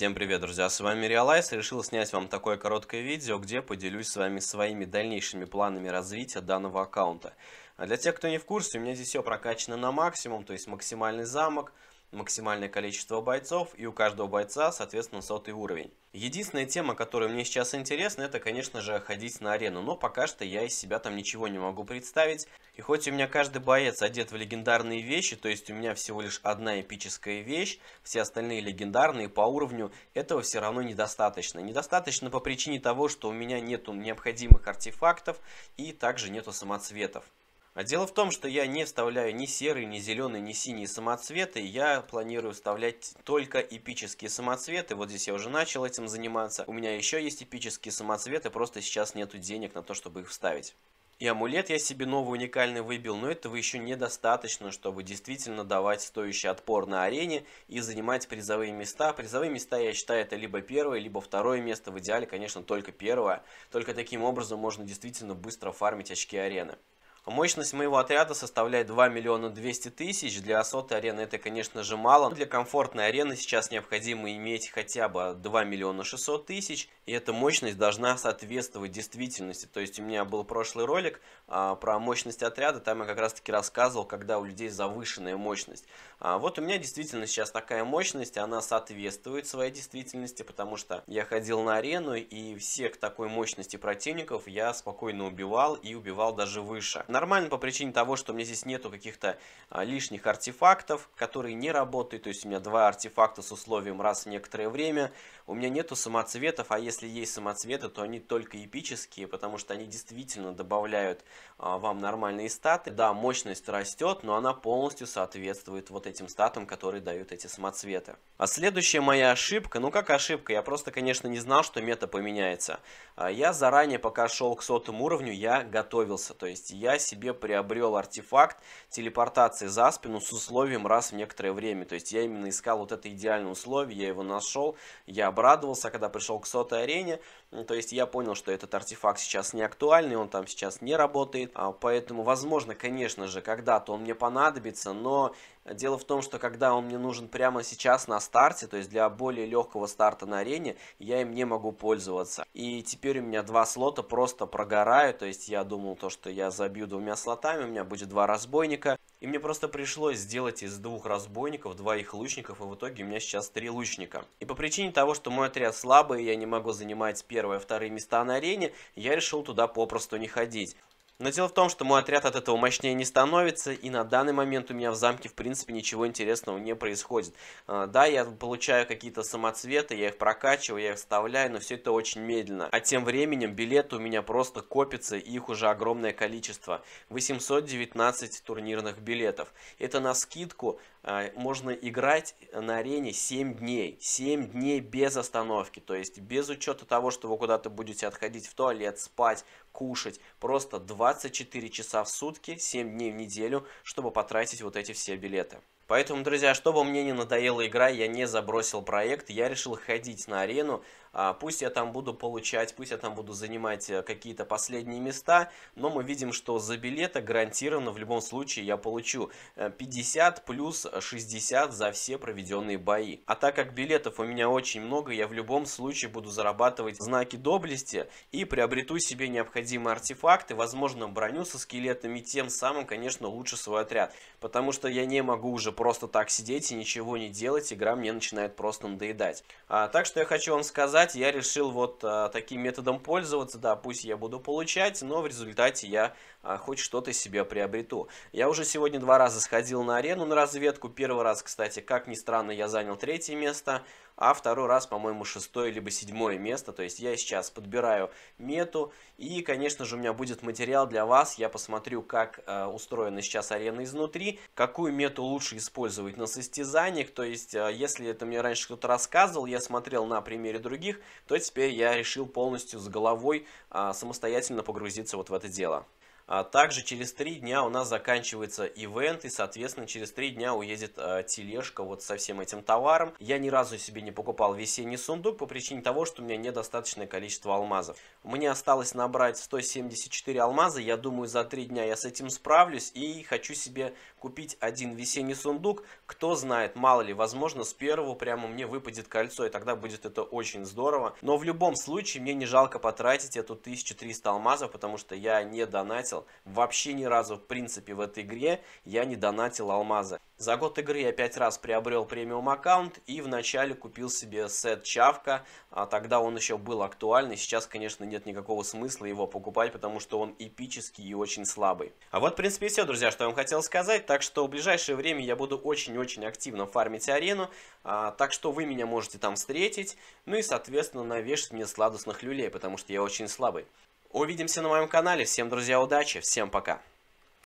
Всем привет, друзья, с вами Realize. Решил снять вам такое короткое видео, где поделюсь с вами своими дальнейшими планами развития данного аккаунта. А для тех, кто не в курсе, у меня здесь все прокачано на максимум, то есть максимальный замок, максимальное количество бойцов и у каждого бойца, соответственно, сотый уровень. Единственная тема, которая мне сейчас интересна, это, конечно же, ходить на арену, но пока что я из себя там ничего не могу представить. И хоть у меня каждый боец одет в легендарные вещи, то есть у меня всего лишь одна эпическая вещь, все остальные легендарные по уровню, этого все равно недостаточно. Недостаточно по причине того, что у меня нету необходимых артефактов и также нету самоцветов. А дело в том, что я не вставляю ни серый, ни зеленый, ни синий самоцветы. Я планирую вставлять только эпические самоцветы. Вот здесь я уже начал этим заниматься. У меня еще есть эпические самоцветы, просто сейчас нету денег на то, чтобы их вставить. И амулет я себе новый уникальный выбил, но этого еще недостаточно, чтобы действительно давать стоящий отпор на арене и занимать призовые места. Призовые места, я считаю, это либо первое, либо второе место, в идеале, конечно, только первое. Только таким образом можно действительно быстро фармить очки арены. Мощность моего отряда составляет 2 миллиона 200 тысяч. Для сотой арены это, конечно же, мало. Для комфортной арены сейчас необходимо иметь хотя бы 2 миллиона 600 тысяч. И эта мощность должна соответствовать действительности. То есть у меня был прошлый ролик а, про мощность отряда. Там я как раз таки рассказывал, когда у людей завышенная мощность. А, вот у меня действительно сейчас такая мощность. Она соответствует своей действительности, потому что я ходил на арену и всех такой мощности противников я спокойно убивал и убивал даже выше нормально по причине того, что у меня здесь нету каких-то а, лишних артефактов, которые не работают. То есть у меня два артефакта с условием раз в некоторое время. У меня нету самоцветов, а если есть самоцветы, то они только эпические, потому что они действительно добавляют а, вам нормальные статы. Да, мощность растет, но она полностью соответствует вот этим статам, которые дают эти самоцветы. А следующая моя ошибка, ну как ошибка, я просто, конечно, не знал, что мета поменяется. А я заранее, пока шел к сотому уровню, я готовился. То есть я себе приобрел артефакт телепортации за спину с условием раз в некоторое время. То есть я именно искал вот это идеальное условие, я его нашел, я обрадовался, когда пришел к сотой арене. То есть я понял, что этот артефакт сейчас не актуальный, он там сейчас не работает. А, поэтому, возможно, конечно же, когда-то он мне понадобится, но Дело в том, что когда он мне нужен прямо сейчас на старте, то есть для более легкого старта на арене, я им не могу пользоваться. И теперь у меня два слота просто прогорают, то есть я думал то, что я забью двумя слотами, у меня будет два разбойника. И мне просто пришлось сделать из двух разбойников двоих лучников, и в итоге у меня сейчас три лучника. И по причине того, что мой отряд слабый, я не могу занимать первое и вторые места на арене, я решил туда попросту не ходить. Но дело в том, что мой отряд от этого мощнее не становится, и на данный момент у меня в замке, в принципе, ничего интересного не происходит. А, да, я получаю какие-то самоцветы, я их прокачиваю, я их вставляю, но все это очень медленно. А тем временем билеты у меня просто копятся, и их уже огромное количество. 819 турнирных билетов. Это на скидку а, можно играть на арене 7 дней. 7 дней без остановки, то есть без учета того, что вы куда-то будете отходить в туалет, спать, кушать. Просто 2 24 часа в сутки, 7 дней в неделю, чтобы потратить вот эти все билеты. Поэтому, друзья, чтобы мне не надоела игра, я не забросил проект, я решил ходить на арену, а, пусть я там буду получать, пусть я там буду занимать э, какие-то последние места, но мы видим, что за билеты гарантированно в любом случае я получу 50 э, плюс 60 за все проведенные бои. А так как билетов у меня очень много, я в любом случае буду зарабатывать знаки доблести и приобрету себе необходимые артефакты, возможно броню со скелетами, тем самым, конечно, лучше свой отряд, потому что я не могу уже просто так сидеть и ничего не делать, игра мне начинает просто надоедать. А, так что я хочу вам сказать, я решил вот а, таким методом пользоваться, да, пусть я буду получать, но в результате я а, хоть что-то себе приобрету. Я уже сегодня два раза сходил на арену на разведку, первый раз, кстати, как ни странно, я занял третье место, а второй раз, по-моему, шестое либо седьмое место. То есть я сейчас подбираю мету, и, конечно же, у меня будет материал для вас. Я посмотрю, как э, устроена сейчас арена изнутри, какую мету лучше использовать использовать на состязаниях. То есть, э, если это мне раньше кто-то рассказывал, я смотрел на примере других, то теперь я решил полностью с головой а, самостоятельно погрузиться вот в это дело. А также через три дня у нас заканчивается ивент, и, соответственно, через три дня уедет э, тележка вот со всем этим товаром. Я ни разу себе не покупал весенний сундук по причине того, что у меня недостаточное количество алмазов. Мне осталось набрать 174 алмаза, я думаю, за три дня я с этим справлюсь, и хочу себе купить один весенний сундук. Кто знает, мало ли, возможно, с первого прямо мне выпадет кольцо, и тогда будет это очень здорово. Но в любом случае, мне не жалко потратить эту 1300 алмазов, потому что я не донатил, донатил. Вообще ни разу в принципе в этой игре я не донатил алмазы. За год игры я пять раз приобрел премиум аккаунт и вначале купил себе сет Чавка, а тогда он еще был актуальный, сейчас, конечно, нет никакого смысла его покупать, потому что он эпический и очень слабый. А вот, в принципе, все, друзья, что я вам хотел сказать, так что в ближайшее время я буду очень-очень активно фармить арену, а, так что вы меня можете там встретить, ну и, соответственно, навешать мне сладостных люлей, потому что я очень слабый. Увидимся на моем канале. Всем, друзья, удачи. Всем пока.